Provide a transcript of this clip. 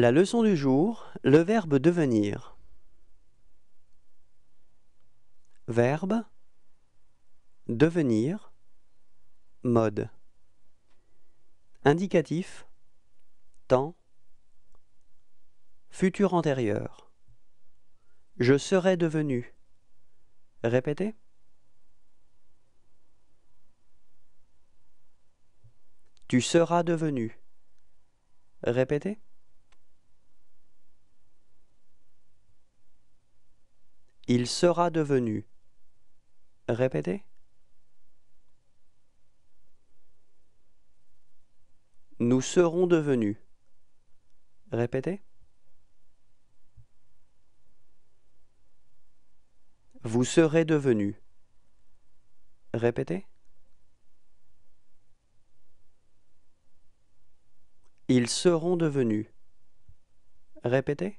La leçon du jour, le verbe devenir. Verbe devenir mode indicatif temps futur antérieur je serai devenu répétez tu seras devenu répétez Il sera devenu. Répétez. Nous serons devenus. Répétez. Vous serez devenus. Répétez. Ils seront devenus. Répétez.